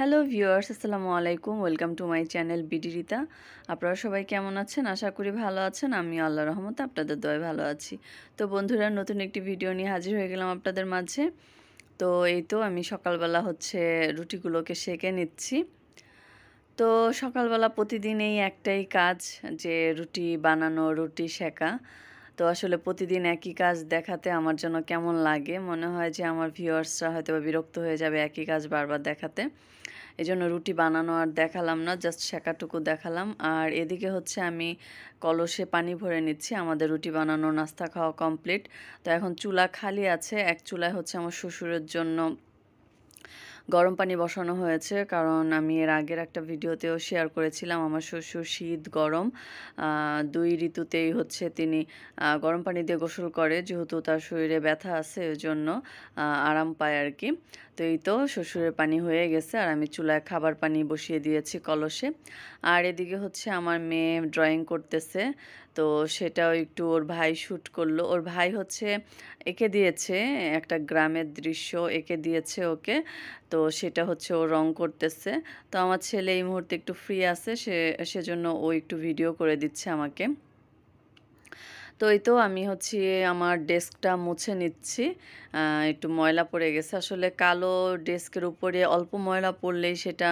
hello viewers আসসালামু আলাইকুম welcome to my channel BD Rita আপনারা সবাই কেমন আছেন আশা করি ভালো আছেন আমি আল্লাহ রহমতে আপনাদের দয় ভালো আছি তো বন্ধুরা নতুন একটি ভিডিও নিয়ে হাজির হয়ে গেলাম আপনাদের মাঝে তো এই তো আমি সকালবেলা হচ্ছে রুটিগুলোকে সেঁকে নিচ্ছি তো সকালবেলা প্রতিদিন এই একটাই কাজ যে রুটি বানানো রুটি শেখা তো আসলে প্রতিদিন একই কাজ দেখাতে আমার জন্য কেমন লাগে মনে হয় যে আমার ভিউয়ার্সরা হয়তো বিরক্ত হয়ে যাবে একই কাজ বারবার দেখাতে এই জন্য রুটি বানানো আর দেখালাম না জাস্ট শেখাটুকু দেখালাম আর এদিকে হচ্ছে আমি কলসে পানি ভরে নিচ্ছি আমাদের রুটি বানানো নাস্তা খাওয়া কমপ্লিট তো এখন চুলা খালি আছে এক চুলায় হচ্ছে আমার শ্বশুরের জন্য গরম পানি বসানো হয়েছে কারণ আমি এর আগের একটা ভিডিওতেও শেয়ার করেছিলাম আমার শ্বশুর শীত গরম দুই ঋতুতেই হচ্ছে তিনি গরম পানি দিয়ে গোসল করে যেহেতু তার শরীরে ব্যথা আছে ওই জন্য আরাম পায় আর কি তো এই তো শ্বশুরের পানি হয়ে গেছে আর আমি চুলায় খাবার পানি বসিয়ে দিয়েছি কলসে আর এদিকে হচ্ছে আমার মেয়ে ড্রয়িং করতেছে তো সেটাও একটু ওর ভাই শ্যুট করলো ওর ভাই হচ্ছে এঁকে দিয়েছে একটা গ্রামের দৃশ্য এঁকে দিয়েছে ওকে তো সেটা হচ্ছে ও রং করতেছে তো আমার ছেলে এই মুহূর্তে একটু ফ্রি আছে সে সেজন্য ও একটু ভিডিও করে দিচ্ছে আমাকে তো এই তো আমি হচ্ছে আমার ডেস্কটা মুছে নিচ্ছি একটু ময়লা পড়ে গেছে আসলে কালো ডেস্কের উপরে অল্প ময়লা পড়লেই সেটা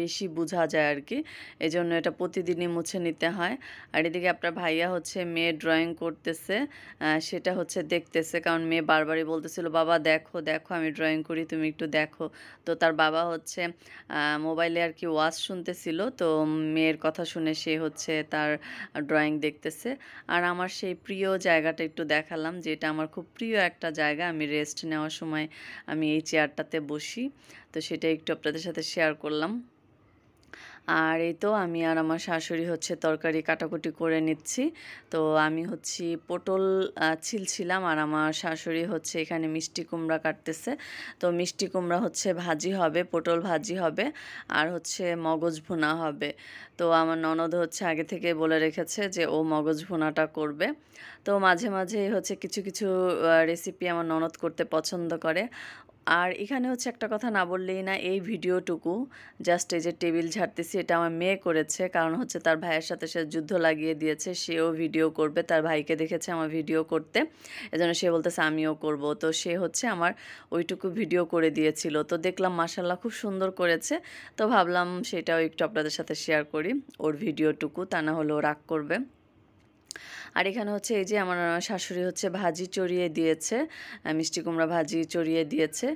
বেশি বোঝা যায় আর কি এজন্য এটা প্রতিদিনই মুছে নিতে হয় আর এদিকে আপনার ভাইয়া হচ্ছে মেয়ে ড্রয়িং করতেছে সেটা হচ্ছে দেখতেছে কারণ মেয়ে বারবারই বলতেছিল বাবা দেখো দেখো আমি ড্রয়িং করি তুমি একটু দেখো তো তার বাবা হচ্ছে মোবাইলে আর কি ওয়াজ শুনতেছিল তো মেয়ের কথা শুনে সে হচ্ছে তার ড্রয়িং দেখতেছে আর আমার সেই প্রিয় জায়গাটা একটু দেখালাম যেটা আমার খুব প্রিয় একটা জায়গা আমি রেস্ট নেওয়ার সময় আমি এই চেয়ারটাতে বসি তো সেটা একটু আপনাদের সাথে শেয়ার করলাম আর এই তো আমি আর আমার শাশুড়ি হচ্ছে তরকারি কাটাকুটি করে নিচ্ছি তো আমি হচ্ছি পটল ছিলছিলাম আর আমার শাশুড়ি হচ্ছে এখানে মিষ্টি কুমড়া কাটতেছে তো মিষ্টি কুমড়া হচ্ছে ভাজি হবে পটল ভাজি হবে আর হচ্ছে মগজ ভুনা হবে তো আমার ননদ হচ্ছে আগে থেকে বলে রেখেছে যে ও মগজ ভুনাটা করবে তো মাঝে মাঝে হচ্ছে কিছু কিছু রেসিপি আমার ননদ করতে পছন্দ করে আর এখানে হচ্ছে একটা কথা না বললেই না এই ভিডিওটুকু জাস্ট এই যে টেবিল ঝাড়তেছি এটা আমার মেয়ে করেছে কারণ হচ্ছে তার ভাইয়ের সাথে সে যুদ্ধ লাগিয়ে দিয়েছে সেও ভিডিও করবে তার ভাইকে দেখেছে আমার ভিডিও করতে এজন্য সে বলতেছে আমিও করব তো সে হচ্ছে আমার ওইটুকু ভিডিও করে দিয়েছিল তো দেখলাম মাসাল্লাহ খুব সুন্দর করেছে তো ভাবলাম সেটাও একটু আপনাদের সাথে শেয়ার করি ওর ভিডিওটুকু তা না হলে ও রাগ করবে আর এখানে হচ্ছে এই যে আমার শাশুড়ি হচ্ছে ভাজি চড়িয়ে দিয়েছে মিষ্টি কুমড়া ভাজি চড়িয়ে দিয়েছে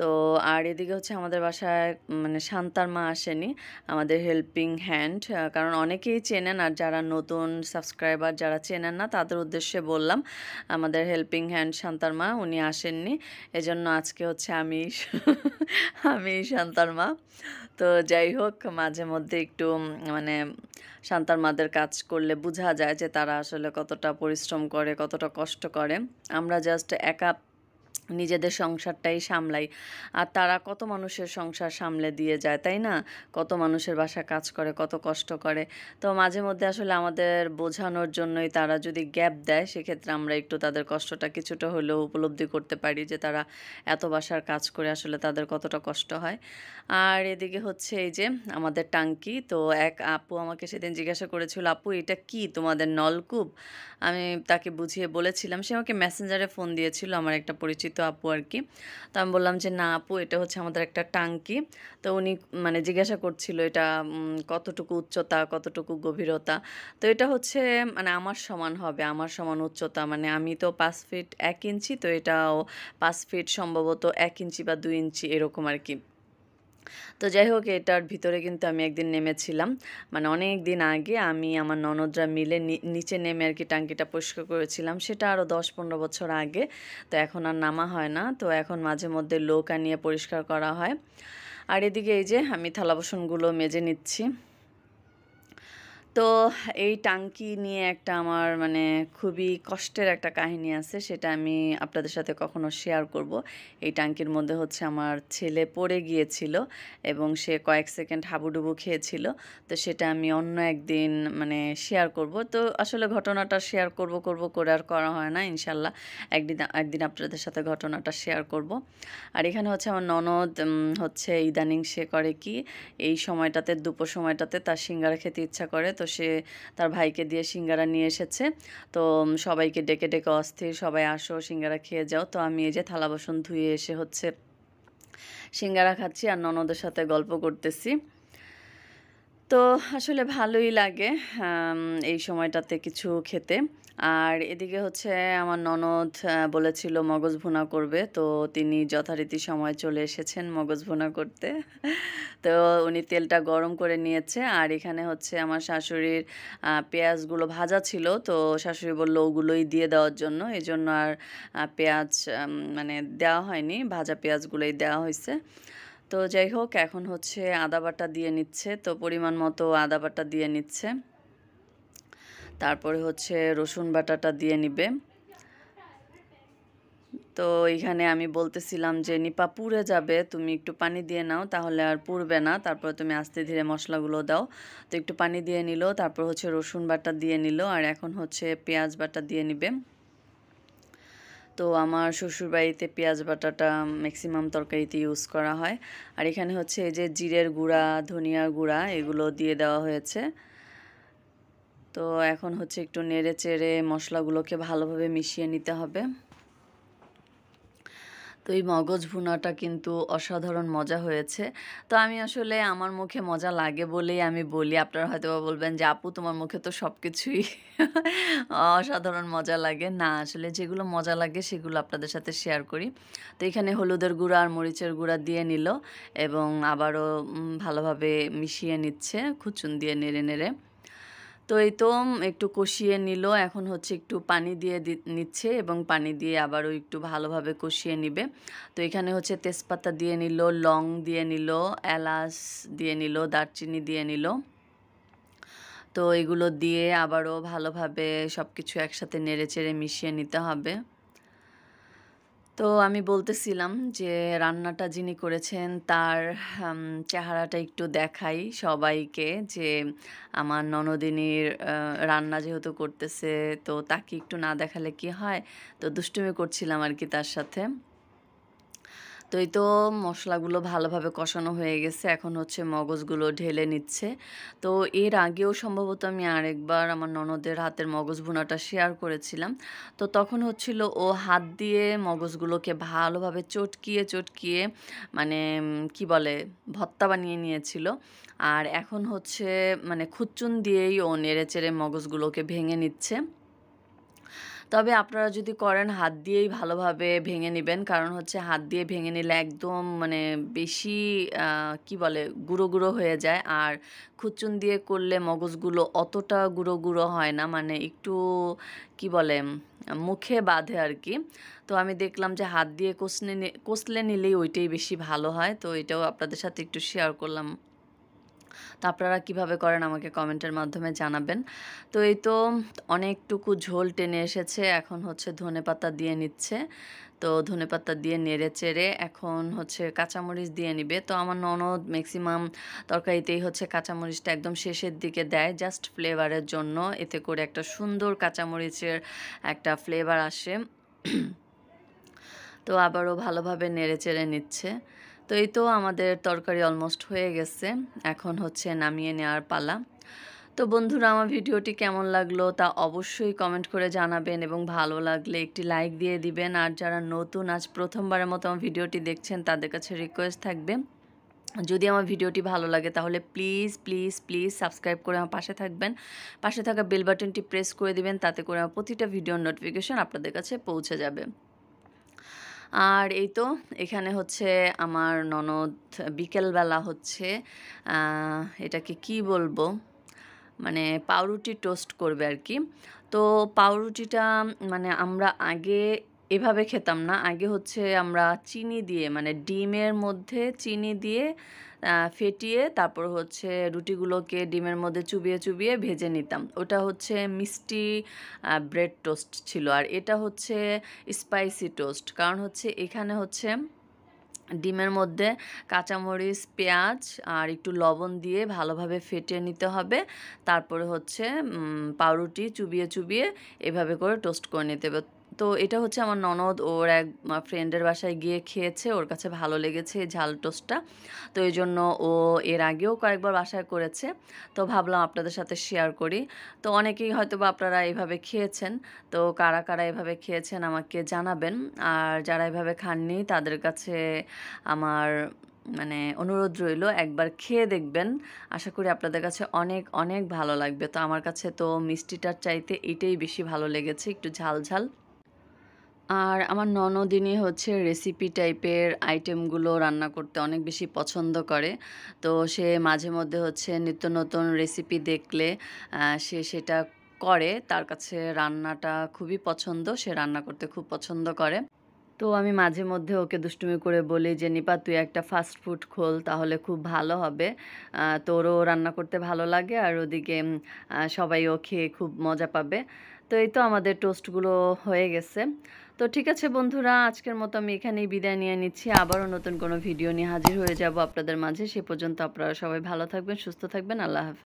তো আর এদিকে হচ্ছে আমাদের বাসায় মানে শান্তার মা আসেনি আমাদের হেল্পিং হ্যান্ড কারণ অনেকেই চেনেন আর যারা নতুন সাবস্ক্রাইবার যারা চেনেন না তাদের উদ্দেশ্যে বললাম আমাদের হেল্পিং হ্যান্ড শান্তার মা উনি আসেননি এজন্য আজকে হচ্ছে আমি আমি শান্তার মা তো যাই হোক মাঝে মধ্যে একটু মানে শান্তার মাদের কাজ করলে বোঝা যায় যে তারা আসলে কতটা পরিশ্রম করে কতটা কষ্ট করে আমরা জাস্ট একা নিজেদের সংসারটাই সামলাই আর তারা কত মানুষের সংসার সামলে দিয়ে যায় তাই না কত মানুষের বাসা কাজ করে কত কষ্ট করে তো মাঝে মধ্যে আসলে আমাদের বোঝানোর জন্যই তারা যদি গ্যাপ দেয় সেক্ষেত্রে আমরা একটু তাদের কষ্টটা কিছুটা হলেও উপলব্ধি করতে পারি যে তারা এত বাসার কাজ করে আসলে তাদের কতটা কষ্ট হয় আর এদিকে হচ্ছে এই যে আমাদের টাঙ্কি তো এক আপু আমাকে সেদিন জিজ্ঞাসা করেছিল আপু এটা কি তোমাদের নলকূপ আমি তাকে বুঝিয়ে বলেছিলাম সে আমাকে মেসেঞ্জারে ফোন দিয়েছিল আমার একটা পরিচিত পরিচিত আপু আর কি তো আমি বললাম যে না আপু এটা হচ্ছে আমাদের একটা টাঙ্কি তো উনি মানে জিজ্ঞাসা করছিল এটা কতটুকু উচ্চতা কতটুকু গভীরতা তো এটা হচ্ছে মানে আমার সমান হবে আমার সমান উচ্চতা মানে আমি তো পাঁচ ফিট এক ইঞ্চি তো এটাও পাঁচ ফিট সম্ভবত এক ইঞ্চি বা দুই ইঞ্চি এরকম আর কি তো যাই হোক এটার ভিতরে কিন্তু আমি একদিন নেমেছিলাম মানে অনেক দিন আগে আমি আমার ননদরা মিলে নিচে নেমে আর কি ট্যাঙ্কিটা পরিষ্কার করেছিলাম সেটা আরও দশ পনেরো বছর আগে তো এখন আর নামা হয় না তো এখন মাঝে মধ্যে লোক আনিয়ে পরিষ্কার করা হয় আর এদিকে এই যে আমি থালা বাসনগুলো মেজে নিচ্ছি তো এই টাঙ্কি নিয়ে একটা আমার মানে খুবই কষ্টের একটা কাহিনী আছে সেটা আমি আপনাদের সাথে কখনো শেয়ার করব এই টাঙ্কির মধ্যে হচ্ছে আমার ছেলে পড়ে গিয়েছিল এবং সে কয়েক সেকেন্ড হাবুডুবু খেয়েছিল তো সেটা আমি অন্য একদিন মানে শেয়ার করব তো আসলে ঘটনাটা শেয়ার করব করব করে আর করা হয় না ইনশাল্লাহ একদিন একদিন আপনাদের সাথে ঘটনাটা শেয়ার করব আর এখানে হচ্ছে আমার ননদ হচ্ছে ইদানিং সে করে কি এই সময়টাতে দুপুর সময়টাতে তার সিঙ্গারা খেতে ইচ্ছা করে তো সে তার ভাইকে দিয়ে সিঙ্গারা নিয়ে এসেছে তো সবাইকে ডেকে ডেকে অস্থির সবাই আসো সিঙ্গারা খেয়ে যাও তো আমি এই যে থালা বাসন ধুয়ে এসে হচ্ছে সিঙ্গারা খাচ্ছি আর ননদের সাথে গল্প করতেছি তো আসলে ভালোই লাগে এই সময়টাতে কিছু খেতে আর এদিকে হচ্ছে আমার ননদ বলেছিল মগজ ভুনা করবে তো তিনি যথারীতি সময় চলে এসেছেন মগজ ভুনা করতে তো উনি তেলটা গরম করে নিয়েছে আর এখানে হচ্ছে আমার শাশুড়ির পেঁয়াজগুলো ভাজা ছিল তো শাশুড়ি বললো ওগুলোই দিয়ে দেওয়ার জন্য এই জন্য আর পেঁয়াজ মানে দেওয়া হয়নি ভাজা পেঁয়াজগুলোই দেওয়া হয়েছে তো যাই হোক এখন হচ্ছে আদা বাটা দিয়ে নিচ্ছে তো পরিমাণ মতো আদা বাটা দিয়ে নিচ্ছে তারপরে হচ্ছে রসুন বাটাটা দিয়ে নিবে তো এখানে আমি বলতেছিলাম যে নিপা পুড়ে যাবে তুমি একটু পানি দিয়ে নাও তাহলে আর পুড়বে না তারপর তুমি আস্তে ধীরে মশলাগুলো দাও তো একটু পানি দিয়ে নিল তারপর হচ্ছে রসুন বাটা দিয়ে নিল আর এখন হচ্ছে পেঁয়াজ বাটা দিয়ে নিবে তো আমার শ্বশুরবাড়িতে পেঁয়াজ বাটাটা ম্যাক্সিমাম তরকারিতে ইউজ করা হয় আর এখানে হচ্ছে এই যে জিরের গুঁড়া ধনিয়ার গুঁড়া এগুলো দিয়ে দেওয়া হয়েছে তো এখন হচ্ছে একটু নেড়ে চেড়ে মশলাগুলোকে ভালোভাবে মিশিয়ে নিতে হবে তো এই মগজ ভুনাটা কিন্তু অসাধারণ মজা হয়েছে তো আমি আসলে আমার মুখে মজা লাগে বলেই আমি বলি আপনারা হয়তো বলবেন যে আপু তোমার মুখে তো সব কিছুই অসাধারণ মজা লাগে না আসলে যেগুলো মজা লাগে সেগুলো আপনাদের সাথে শেয়ার করি তো এখানে হলুদের গুঁড়া আর মরিচের গুঁড়া দিয়ে নিল এবং আবারও ভালোভাবে মিশিয়ে নিচ্ছে খুচুন দিয়ে নেড়ে নেড়ে তো এই তো একটু কষিয়ে নিল এখন হচ্ছে একটু পানি দিয়ে নিচ্ছে এবং পানি দিয়ে আবারও একটু ভালোভাবে কষিয়ে নিবে তো এখানে হচ্ছে তেজপাতা দিয়ে নিল লং দিয়ে নিল এলাচ দিয়ে নিল দারচিনি দিয়ে নিল তো এগুলো দিয়ে আবারও ভালোভাবে সব কিছু একসাথে নেড়ে চেড়ে মিশিয়ে নিতে হবে তো আমি বলতেছিলাম যে রান্নাটা যিনি করেছেন তার চেহারাটা একটু দেখাই সবাইকে যে আমার ননদিনীর রান্না যেহেতু করতেছে তো তাকে একটু না দেখালে কি হয় তো দুষ্টুমি করছিলাম আর কি তার সাথে তো এই তো মশলাগুলো ভালোভাবে কষানো হয়ে গেছে এখন হচ্ছে মগজগুলো ঢেলে নিচ্ছে তো এর আগেও সম্ভবত আমি আরেকবার আমার ননদের হাতের মগজ ভুনাটা শেয়ার করেছিলাম তো তখন হচ্ছিল ও হাত দিয়ে মগজগুলোকে ভালোভাবে চটকিয়ে চটকিয়ে মানে কি বলে ভত্তা বানিয়ে নিয়েছিল আর এখন হচ্ছে মানে খুচুন দিয়েই ও নেড়ে চেড়ে মগজগুলোকে ভেঙে নিচ্ছে তবে আপনারা যদি করেন হাত দিয়েই ভালোভাবে ভেঙে নেবেন কারণ হচ্ছে হাত দিয়ে ভেঙে নিলে একদম মানে বেশি কি বলে গুঁড়ো গুঁড়ো হয়ে যায় আর খুচুন দিয়ে করলে মগজগুলো অতটা গুঁড়ো গুঁড়ো হয় না মানে একটু কি বলে মুখে বাঁধে আর কি তো আমি দেখলাম যে হাত দিয়ে কষলে কষলে নিলেই ওইটাই বেশি ভালো হয় তো এটাও আপনাদের সাথে একটু শেয়ার করলাম তা আপনারা কিভাবে করেন আমাকে কমেন্টের মাধ্যমে জানাবেন তো এই তো অনেকটুকু ঝোল টেনে এসেছে এখন হচ্ছে ধনে পাতা দিয়ে নিচ্ছে তো ধনে পাতা দিয়ে নেড়ে চেড়ে এখন হচ্ছে কাঁচামরিচ দিয়ে নিবে তো আমার ননদ ম্যাক্সিমাম তরকারিতেই হচ্ছে কাঁচামরিচটা একদম শেষের দিকে দেয় জাস্ট ফ্লেভারের জন্য এতে করে একটা সুন্দর কাঁচামরিচের একটা ফ্লেভার আসে তো আবারও ভালোভাবে নেড়ে চেড়ে নিচ্ছে তো এই তো আমাদের তরকারি অলমোস্ট হয়ে গেছে এখন হচ্ছে নামিয়ে নেওয়ার পালা তো বন্ধুরা আমার ভিডিওটি কেমন লাগলো তা অবশ্যই কমেন্ট করে জানাবেন এবং ভালো লাগলে একটি লাইক দিয়ে দিবেন আর যারা নতুন আজ প্রথমবারের মতো আমার ভিডিওটি দেখছেন তাদের কাছে রিকোয়েস্ট থাকবে যদি আমার ভিডিওটি ভালো লাগে তাহলে প্লিজ প্লিজ প্লিজ সাবস্ক্রাইব করে আমার পাশে থাকবেন পাশে থাকা বেল বাটনটি প্রেস করে দিবেন তাতে করে আমার প্রতিটা ভিডিওর নোটিফিকেশন আপনাদের কাছে পৌঁছে যাবে আর এই তো এখানে হচ্ছে আমার ননদ বিকেলবেলা হচ্ছে এটাকে কি বলবো মানে পাউরুটি টোস্ট করবে আর কি তো পাউরুটিটা মানে আমরা আগে এভাবে খেতাম না আগে হচ্ছে আমরা চিনি দিয়ে মানে ডিমের মধ্যে চিনি দিয়ে ফেটিয়ে তারপর হচ্ছে রুটিগুলোকে ডিমের মধ্যে চুবিয়ে চুবিয়ে ভেজে নিতাম ওটা হচ্ছে মিষ্টি ব্রেড টোস্ট ছিল আর এটা হচ্ছে স্পাইসি টোস্ট কারণ হচ্ছে এখানে হচ্ছে ডিমের মধ্যে কাঁচামরিচ পেঁয়াজ আর একটু লবণ দিয়ে ভালোভাবে ফেটে নিতে হবে তারপরে হচ্ছে পাউরুটি চুবিয়ে চুবিয়ে এভাবে করে টোস্ট করে নিতে হবে তো এটা হচ্ছে আমার ননদ ওর এক ফ্রেন্ডের বাসায় গিয়ে খেয়েছে ওর কাছে ভালো লেগেছে এই ঝাল টোস্টটা তো এই জন্য ও এর আগেও কয়েকবার বাসায় করেছে তো ভাবলাম আপনাদের সাথে শেয়ার করি তো অনেকেই হয়তো বা আপনারা এভাবে খেয়েছেন তো কারা কারা এভাবে খেয়েছেন আমাকে জানাবেন আর যারা এভাবে খাননি তাদের কাছে আমার মানে অনুরোধ রইল একবার খেয়ে দেখবেন আশা করি আপনাদের কাছে অনেক অনেক ভালো লাগবে তো আমার কাছে তো মিষ্টিটার চাইতে এটাই বেশি ভালো লেগেছে একটু ঝাল ঝাল আর আমার ননদিনী হচ্ছে রেসিপি টাইপের আইটেমগুলো রান্না করতে অনেক বেশি পছন্দ করে তো সে মাঝে মধ্যে হচ্ছে নিত্য নতুন রেসিপি দেখলে সে সেটা করে তার কাছে রান্নাটা খুবই পছন্দ সে রান্না করতে খুব পছন্দ করে তো আমি মাঝে মধ্যে ওকে দুষ্টুমি করে বলি যে নিপা তুই একটা ফাস্ট ফুড খোল তাহলে খুব ভালো হবে তোরও রান্না করতে ভালো লাগে আর ওদিকে সবাই ও খেয়ে খুব মজা পাবে তো এই তো আমাদের টোস্টগুলো হয়ে গেছে তো ঠিক আছে বন্ধুরা আজকের মতো আমি এখানেই বিদায় নিয়ে নিচ্ছি আবারও নতুন কোনো ভিডিও নিয়ে হাজির হয়ে যাব আপনাদের মাঝে সে পর্যন্ত আপনারা সবাই ভালো থাকবেন সুস্থ থাকবেন আল্লাহ হাফিজ